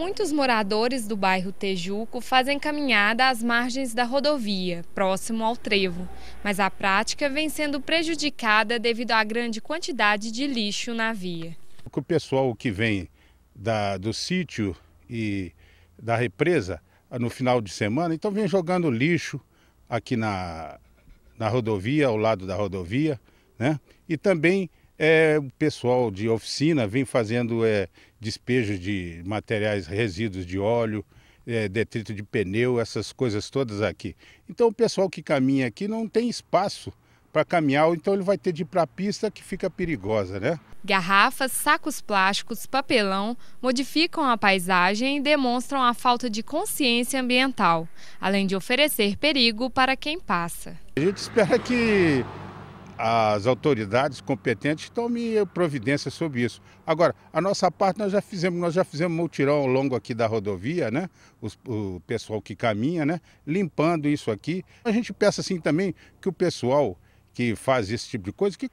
Muitos moradores do bairro Tejuco fazem caminhada às margens da rodovia, próximo ao trevo, mas a prática vem sendo prejudicada devido à grande quantidade de lixo na via. O pessoal que vem da, do sítio e da represa ah, no final de semana, então vem jogando lixo aqui na, na rodovia, ao lado da rodovia, né? e também é, o pessoal de oficina vem fazendo é, despejo de materiais, resíduos de óleo, é, detrito de pneu, essas coisas todas aqui. Então o pessoal que caminha aqui não tem espaço para caminhar, então ele vai ter de ir para a pista que fica perigosa, né? Garrafas, sacos plásticos, papelão modificam a paisagem e demonstram a falta de consciência ambiental, além de oferecer perigo para quem passa. A gente espera que as autoridades competentes tomem providência sobre isso. Agora, a nossa parte nós já fizemos, nós já fizemos um ao longo aqui da rodovia, né? Os, o pessoal que caminha, né? Limpando isso aqui. A gente peça assim também que o pessoal que faz esse tipo de coisa que